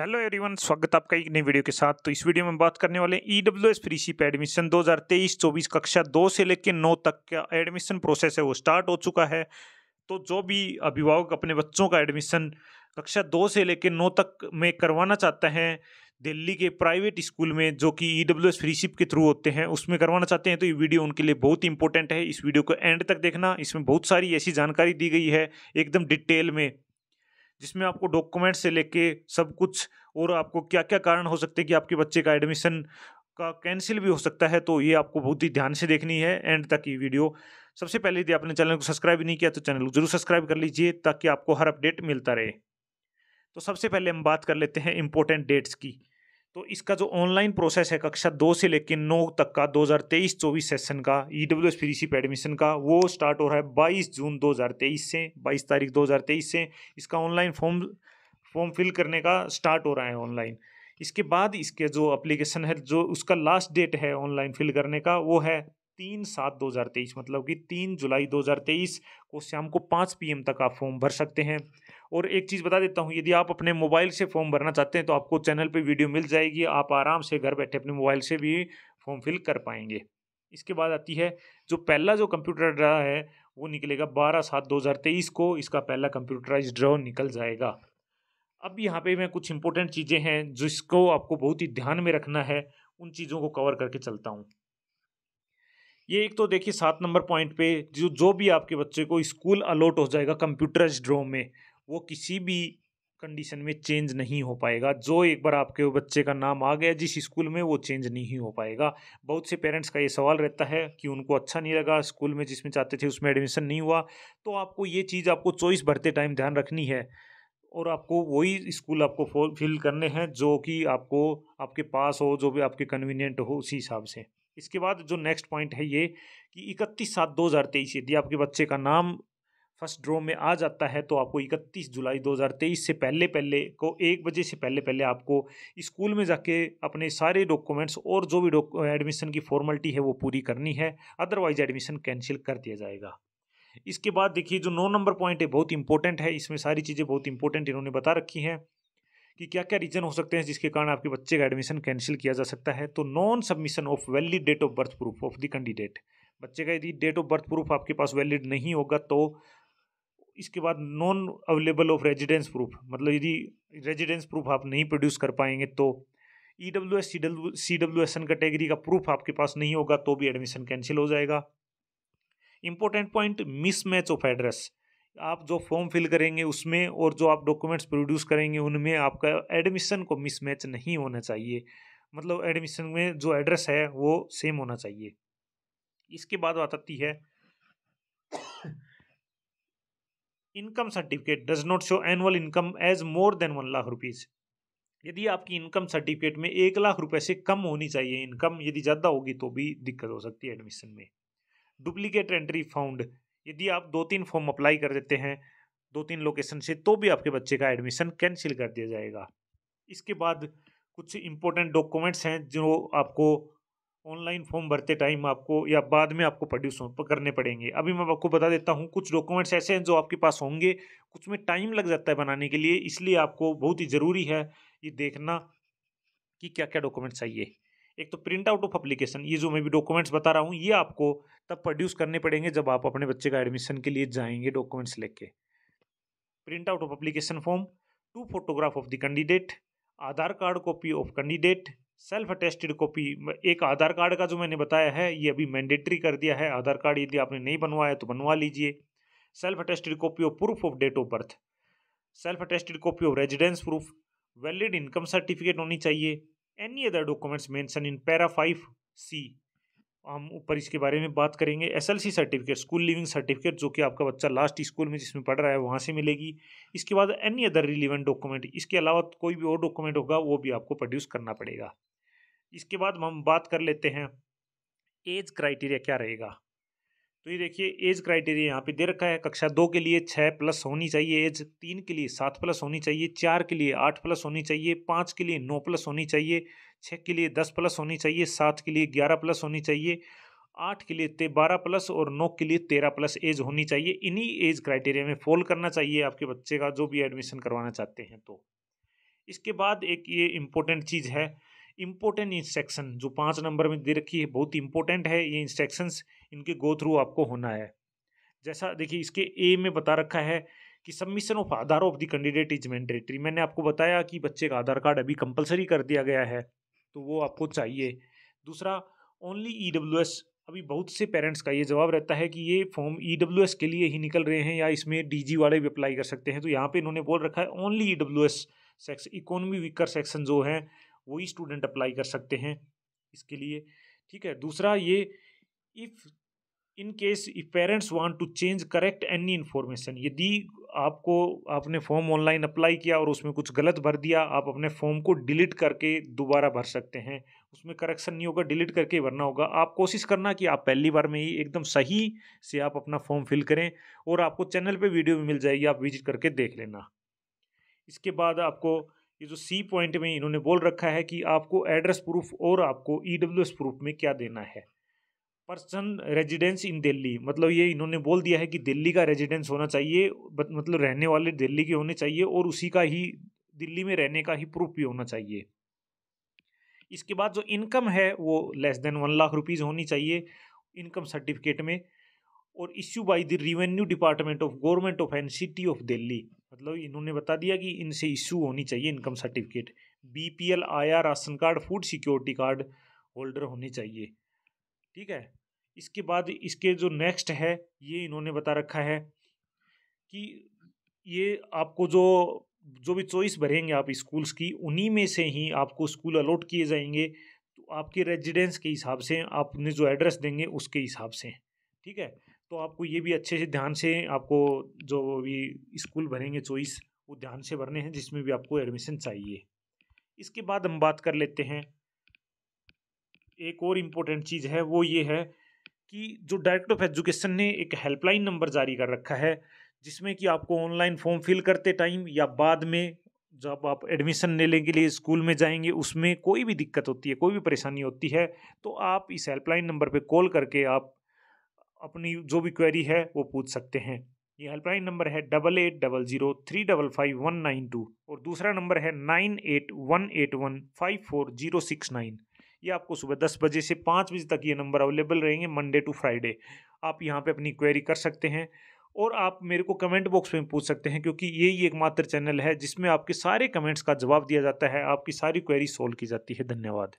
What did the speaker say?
hello everyone स्वागत आपका एक नई वीडियो के साथ तो इस वीडियो में बात करने वाले E W S freeship admission 2023-24 कक्षा दो से लेकर नौ तक का एडमिशन प्रोसेस है वो स्टार्ट हो चुका है तो जो भी अभिभावक अपने बच्चों का एडमिशन कक्षा दो से लेकर नौ तक में करवाना चाहता है दिल्ली के प्राइवेट स्कूल में जो कि ई डब्ल्यू एस फ्रीशिप के थ्रू होते हैं उसमें करवाना चाहते हैं तो ये वीडियो उनके लिए बहुत इंपॉर्टेंट है इस वीडियो को एंड तक देखना इसमें बहुत सारी ऐसी जानकारी दी गई है एकदम डिटेल में जिसमें आपको डॉक्यूमेंट से लेके सब कुछ और आपको क्या क्या कारण हो सकते हैं कि आपके बच्चे का एडमिशन का कैंसिल भी हो सकता है तो ये आपको बहुत ही ध्यान से देखनी है एंड तक ये वीडियो सबसे पहले यदि आपने चैनल को सब्सक्राइब नहीं किया तो चैनल को जरूर सब्सक्राइब कर लीजिए ताकि आपको हर अपडेट मिलता रहे तो सबसे पहले हम बात कर लेते हैं इंपॉर्टेंट डेट्स की तो इसका जो ऑनलाइन प्रोसेस है कक्षा दो से लेकर नौ तक का 2023-24 सेशन का E W S freeship admission का वो स्टार्ट हो रहा है 22 जून 2023 से 22 तारीख 2023 से इसका ऑनलाइन फॉर्म फॉर्म फिल करने का स्टार्ट हो रहा है ऑनलाइन इसके बाद इसके जो एप्लीकेशन है जो उसका लास्ट डेट है ऑनलाइन फिल करने का वो है तीन सात दो हज़ार तेईस मतलब कि तीन जुलाई दो हज़ार तेईस को शाम को पाँच एम तक आप फॉर्म भर सकते हैं और एक चीज़ बता देता हूँ यदि आप अपने मोबाइल से फॉर्म भरना चाहते हैं तो आपको चैनल पे वीडियो मिल जाएगी आप आराम से घर बैठे अपने मोबाइल से भी फॉर्म फिल कर पाएंगे इसके बाद आती है जो पहला जो कंप्यूटर ड्रा है वो निकलेगा बारह सात दो हज़ार तेईस को इसका पहला कंप्यूटराइज ड्रॉ निकल जाएगा अब यहाँ पे मैं कुछ इंपॉर्टेंट चीज़ें हैं जिसको आपको बहुत ही ध्यान में रखना है उन चीज़ों को कवर करके चलता हूँ ये एक तो देखिए सात नंबर पॉइंट पे जो जो भी आपके बच्चे को स्कूल अलॉट हो जाएगा कंप्यूटराइज ड्रो में वो किसी भी कंडीशन में चेंज नहीं हो पाएगा जो एक बार आपके बच्चे का नाम आ गया जिस स्कूल में वो चेंज नहीं हो पाएगा बहुत से पेरेंट्स का ये सवाल रहता है कि उनको अच्छा नहीं लगा स्कूल में जिसमें चाहते थे उसमें एडमिशन नहीं हुआ तो आपको ये चीज़ आपको चॉइस भरते टाइम ध्यान रखनी है और आपको वही स्कूल आपको फिल करने हैं जो कि आपको आपके पास हो जो भी आपके कन्वीनियंट हो उसी हिसाब से इसके बाद जो नेक्स्ट पॉइंट है ये कि इकतीस सात दो हज़ार तेईस यदि आपके बच्चे का नाम फर्स्ट ड्रो में आ जाता है तो आपको 31 जुलाई 2023 से पहले पहले को एक बजे से पहले पहले आपको स्कूल में जाके अपने सारे डॉक्यूमेंट्स और जो भी एडमिशन की फॉर्मेलिटी है वो पूरी करनी है अदरवाइज एडमिशन कैंसिल कर दिया जाएगा इसके बाद देखिए जो नौ नंबर पॉइंट है बहुत इंपॉर्टेंट है इसमें सारी चीज़ें बहुत इंपॉर्टेंट इन्होंने बता रखी हैं कि क्या क्या रीज़न हो सकते हैं जिसके कारण आपके बच्चे का एडमिशन कैंसिल किया जा सकता है तो non submission of valid date of birth proof of the candidate बच्चे का यदि डेट ऑफ बर्थ प्रूफ आपके पास वैलिड नहीं होगा तो इसके बाद non available of residence proof मतलब यदि रेजिडेंस प्रूफ आप नहीं प्रोड्यूस कर पाएंगे तो E W S C W C W S N category का प्रूफ आपके पास नहीं होगा तो भी एडमिशन कैंसिल हो जाएगा important point mismatch of address आप जो फॉर्म फिल करेंगे उसमें और जो आप डॉक्यूमेंट्स प्रोड्यूस करेंगे उनमें आपका एडमिशन को मिसमैच नहीं होना चाहिए मतलब एडमिशन में जो एड्रेस है वो सेम होना चाहिए इसके बाद बात आती है income certificate does not show annual income as more than one lakh rupees यदि आपकी इनकम सर्टिफिकेट में एक लाख रुपए से कम होनी चाहिए इनकम यदि ज़्यादा होगी तो भी दिक्कत हो सकती है एडमिशन में डुप्लीकेट एंट्री फाउंड यदि आप दो तीन फॉर्म अप्लाई कर देते हैं दो तीन लोकेशन से तो भी आपके बच्चे का एडमिशन कैंसिल कर दिया जाएगा इसके बाद कुछ इंपॉर्टेंट डॉक्यूमेंट्स हैं जो आपको ऑनलाइन फॉर्म भरते टाइम आपको या बाद में आपको प्रोड्यूस करने पड़ेंगे अभी मैं आपको बता देता हूँ कुछ डॉक्यूमेंट्स ऐसे हैं जो आपके पास होंगे कुछ में टाइम लग जाता है बनाने के लिए इसलिए आपको बहुत ही ज़रूरी है ये देखना कि क्या क्या डॉक्यूमेंट्स चाहिए एक तो प्रिंट आउट ऑफ अप्लीकेशन ये जो मैं भी डॉक्यूमेंट्स बता रहा हूँ ये आपको तब प्रोड्यूस करने पड़ेंगे जब आप अपने बच्चे का एडमिशन के लिए जाएंगे डॉक्यूमेंट्स लेके print out of application form two photograph of the candidate Aadhaar card copy of candidate self attested copy एक आधार कार्ड का जो मैंने बताया है ये अभी मैंडेटरी कर दिया है आधार कार्ड यदि आपने नहीं बनवाया तो बनवा लीजिए self attested copy of proof of date of birth self attested copy of residence proof valid income certificate होनी चाहिए any other documents mention in para five C हम ऊपर इसके बारे में बात करेंगे S L C certificate school living certificate जो कि आपका बच्चा लास्ट स्कूल में जिसमें पढ़ रहा है वहाँ से मिलेगी इसके बाद एनी अदर रिलीवेंट डॉक्यूमेंट इसके अलावा कोई भी और डॉक्यूमेंट होगा वो भी आपको प्रोड्यूस करना पड़ेगा इसके बाद हम बात कर लेते हैं एज क्राइटेरिया क्या रहेगा तो ये देखिए एज क्राइटेरिया यहाँ पे दे रखा है कक्षा दो के लिए छः प्लस होनी चाहिए एज तीन के लिए सात प्लस होनी चाहिए चार के लिए आठ प्लस होनी चाहिए पाँच के लिए नौ प्लस होनी चाहिए छः के लिए दस प्लस होनी चाहिए सात के लिए ग्यारह प्लस होनी चाहिए आठ के लिए बारह प्लस और नौ के लिए तेरह प्लस एज होनी चाहिए इन्हीं एज क्राइटेरिया में फॉल करना चाहिए आपके बच्चे का जो भी एडमिशन करवाना चाहते हैं तो इसके बाद एक ये इम्पोर्टेंट चीज़ है इम्पोर्टेंट इंस्ट्रक्शन जो पाँच नंबर में दे रखी है बहुत इंपॉर्टेंट है ये इंस्ट्रक्शंस इनके गो थ्रू आपको होना है जैसा देखिए इसके ए में बता रखा है कि submission of Aadhaar of the candidate is mandatory मैंने आपको बताया कि बच्चे का आधार कार्ड अभी कंपलसरी कर दिया गया है तो वो आपको चाहिए दूसरा ओनली ई डब्ल्यू एस अभी बहुत से पेरेंट्स का ये जवाब रहता है कि ये फॉर्म ई डब्ल्यू एस के लिए ही निकल रहे हैं या इसमें डी जी वाले भी अप्लाई कर सकते हैं तो यहाँ पर इन्होंने बोल रखा है only E W S section economy weaker section जो है वही स्टूडेंट अप्लाई कर सकते हैं इसके लिए ठीक है दूसरा ये if in case if parents want to change correct any information यदि आपको आपने फॉर्म ऑनलाइन अप्लाई किया और उसमें कुछ गलत भर दिया आप अपने फॉर्म को डिलीट करके दोबारा भर सकते हैं उसमें करेक्शन नहीं होगा डिलीट करके भरना होगा आप कोशिश करना कि आप पहली बार में ही एकदम सही से आप अपना फॉर्म फिल करें और आपको चैनल पर वीडियो भी मिल जाएगी आप विजिट करके देख लेना इसके बाद आपको ये जो सी पॉइंट में इन्होंने बोल रखा है कि आपको एड्रेस प्रूफ और आपको ई e प्रूफ में क्या देना है पर्सन रेजिडेंस इन दिल्ली मतलब ये इन्होंने बोल दिया है कि दिल्ली का रेजिडेंस होना चाहिए मतलब रहने वाले दिल्ली के होने चाहिए और उसी का ही दिल्ली में रहने का ही प्रूफ भी होना चाहिए इसके बाद जो इनकम है वो less than one lakh rupees होनी चाहिए इनकम सर्टिफिकेट में और issue by the revenue department of government of and city of Delhi मतलब इन्होंने बता दिया कि इनसे इशू होनी चाहिए income certificate B P L आया ration card food security card holder होने चाहिए ठीक है इसके बाद इसके जो नेक्स्ट है ये इन्होंने बता रखा है कि ये आपको जो जो भी चॉइस भरेंगे आप स्कूल्स की उन्हीं में से ही आपको स्कूल अलॉट किए जाएंगे तो आपके रेजिडेंस के हिसाब से आपने जो एड्रेस देंगे उसके हिसाब से ठीक है तो आपको ये भी अच्छे से ध्यान से आपको जो भी स्कूल भरेंगे चॉइस वो ध्यान से भरने हैं जिसमें भी आपको एडमिशन चाहिए इसके बाद हम बात कर लेते हैं एक और इम्पोर्टेंट चीज़ है वो ये है कि जो डायरेक्टर ऑफ एजुकेशन ने एक हेल्पलाइन नंबर जारी कर रखा है जिसमें कि आपको ऑनलाइन फॉर्म फिल करते टाइम या बाद में जब आप एडमिशन लेने के लिए स्कूल में जाएंगे उसमें कोई भी दिक्कत होती है कोई भी परेशानी होती है तो आप इस हेल्पलाइन नंबर पे कॉल करके आप अपनी जो भी क्वेरी है वो पूछ सकते हैं ये हेल्पलाइन नंबर है double eight double zero three double five one nine two और दूसरा नंबर है nine eight one eight one five four zero six nine ये आपको सुबह दस बजे से पाँच बजे तक ये नंबर अवेलेबल रहेंगे मंडे टू फ्राइडे आप यहाँ पे अपनी क्वेरी कर सकते हैं और आप मेरे को कमेंट बॉक्स में पूछ सकते हैं क्योंकि ये ही एकमात्र चैनल है जिसमें आपके सारे कमेंट्स का जवाब दिया जाता है आपकी सारी क्वेरी सोल्व की जाती है धन्यवाद